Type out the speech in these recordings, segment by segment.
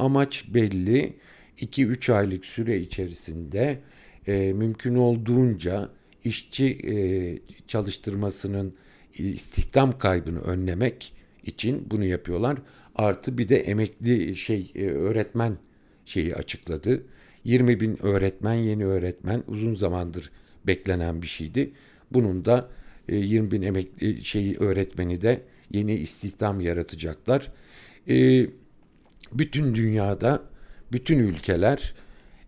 Amaç belli. 2-3 aylık süre içerisinde e, mümkün olduğunca işçi e, çalıştırmasının istihdam kaybını önlemek için bunu yapıyorlar. Artı bir de emekli şey e, öğretmen şeyi açıkladı. 20 bin öğretmen yeni öğretmen uzun zamandır beklenen bir şeydi. Bunun da 20 e, bin emekli şeyi öğretmeni de yeni istihdam yaratacaklar. Eee bütün dünyada bütün ülkeler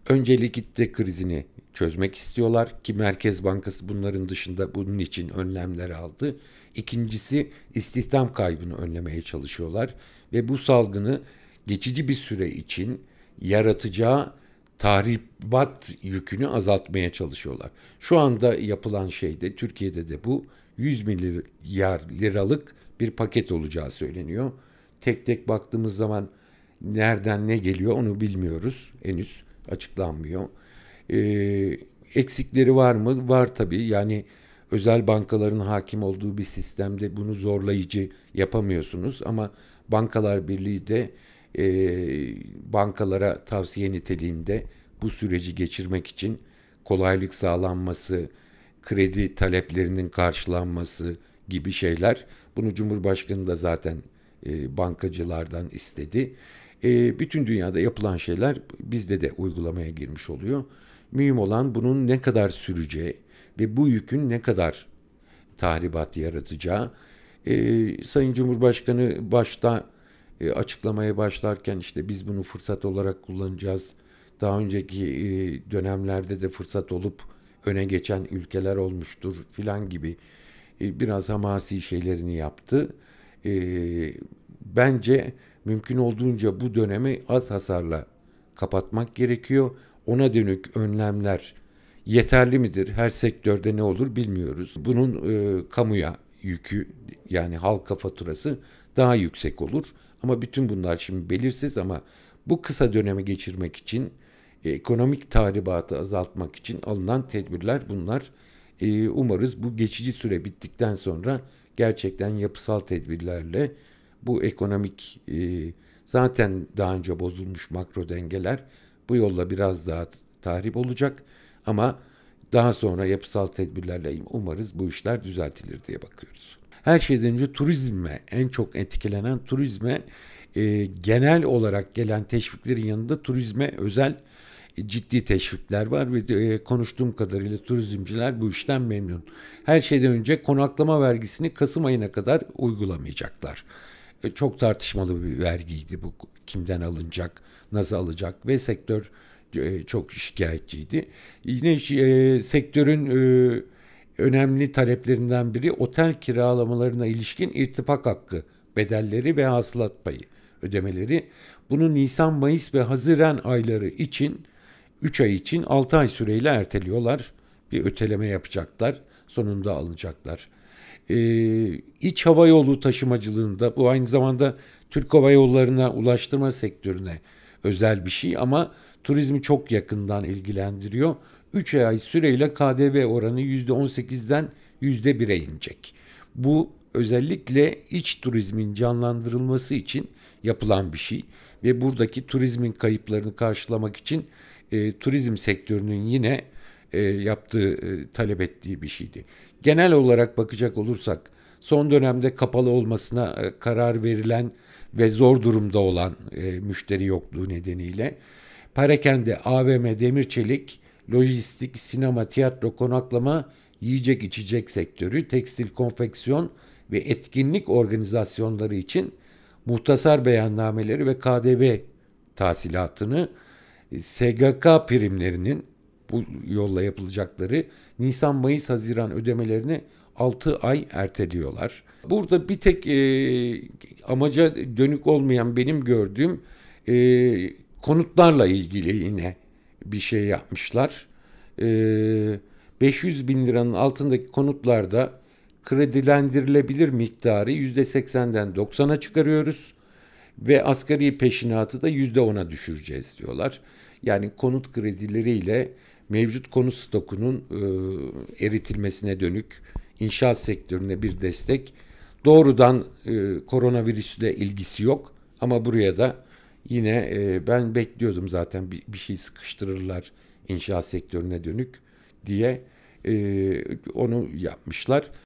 öncelikle krizini çözmek istiyorlar ki Merkez Bankası bunların dışında bunun için önlemler aldı. İkincisi istihdam kaybını önlemeye çalışıyorlar ve bu salgını geçici bir süre için yaratacağı tahribat yükünü azaltmaya çalışıyorlar. Şu anda yapılan şey de Türkiye'de de bu 100 milyar liralık bir paket olacağı söyleniyor. Tek tek baktığımız zaman Nereden ne geliyor onu bilmiyoruz. Henüz açıklanmıyor. E, eksikleri var mı? Var tabii. Yani özel bankaların hakim olduğu bir sistemde bunu zorlayıcı yapamıyorsunuz ama Bankalar Birliği de e, bankalara tavsiye niteliğinde bu süreci geçirmek için kolaylık sağlanması, kredi taleplerinin karşılanması gibi şeyler. Bunu Cumhurbaşkanı da zaten e, bankacılardan istedi. E, bütün dünyada yapılan şeyler bizde de uygulamaya girmiş oluyor. Mühim olan bunun ne kadar süreceği ve bu yükün ne kadar tahribat yaratacağı. E, Sayın Cumhurbaşkanı başta e, açıklamaya başlarken işte biz bunu fırsat olarak kullanacağız. Daha önceki e, dönemlerde de fırsat olup öne geçen ülkeler olmuştur filan gibi e, biraz hamasi şeylerini yaptı. E, bence mümkün olduğunca bu dönemi az hasarla kapatmak gerekiyor. Ona dönük önlemler yeterli midir? Her sektörde ne olur bilmiyoruz. Bunun e, kamuya yükü yani halka faturası daha yüksek olur. Ama bütün bunlar şimdi belirsiz ama bu kısa dönemi geçirmek için e, ekonomik tahribatı azaltmak için alınan tedbirler bunlar. E, umarız bu geçici süre bittikten sonra gerçekten yapısal tedbirlerle bu ekonomik e, zaten daha önce bozulmuş makro dengeler bu yolla biraz daha tahrip olacak ama daha sonra yapısal tedbirlerle umarız bu işler düzeltilir diye bakıyoruz. Her şeyden önce turizme en çok etkilenen turizme e, genel olarak gelen teşviklerin yanında turizme özel e, ciddi teşvikler var ve e, konuştuğum kadarıyla turizmciler bu işten memnun. Her şeyden önce konaklama vergisini Kasım ayına kadar uygulamayacaklar. E, çok tartışmalı bir vergiydi bu kimden alınacak, nasıl alacak ve sektör e, çok şikayetçiydi. Yine e, sektörün e, önemli taleplerinden biri otel kiralamalarına ilişkin irtifak hakkı, bedelleri ve hasılat payı ödemeleri. Bunu Nisan, Mayıs ve Haziran ayları için 3 ay için 6 ay süreyle erteliyorlar. Bir öteleme yapacaklar. Sonunda alınacaklar. E, iç hava yolu taşımacılığında bu aynı zamanda Türk Hava Yolları'na ulaştırma sektörüne özel bir şey ama turizmi çok yakından ilgilendiriyor. 3 ay süreyle KDV oranı %18'den %1'e inecek. Bu özellikle iç turizmin canlandırılması için yapılan bir şey ve buradaki turizmin kayıplarını karşılamak için e, turizm sektörünün yine e, yaptığı, e, talep ettiği bir şeydi. Genel olarak bakacak olursak son dönemde kapalı olmasına e, karar verilen ve zor durumda olan e, müşteri yokluğu nedeniyle Parakende, AVM, Demir Çelik, lojistik, sinema, tiyatro, konaklama, yiyecek içecek sektörü, tekstil, konfeksiyon ve etkinlik organizasyonları için muhtasar beyannameleri ve KDV tahsilatını SGK primlerinin bu yolla yapılacakları Nisan, Mayıs, Haziran ödemelerini 6 ay erteliyorlar. Burada bir tek e, amaca dönük olmayan benim gördüğüm e, konutlarla ilgili yine bir şey yapmışlar. E, 500 bin liranın altındaki konutlarda kredilendirilebilir miktarı %80'den 90'a çıkarıyoruz ve asgari peşinatı da %10'a düşüreceğiz diyorlar. Yani konut kredileriyle mevcut konut stokunun e, eritilmesine dönük inşaat sektörüne bir destek. Doğrudan e, koronavirüsle ilgisi yok ama buraya da yine e, ben bekliyordum zaten bir, bir şey sıkıştırırlar inşaat sektörüne dönük diye e, onu yapmışlar.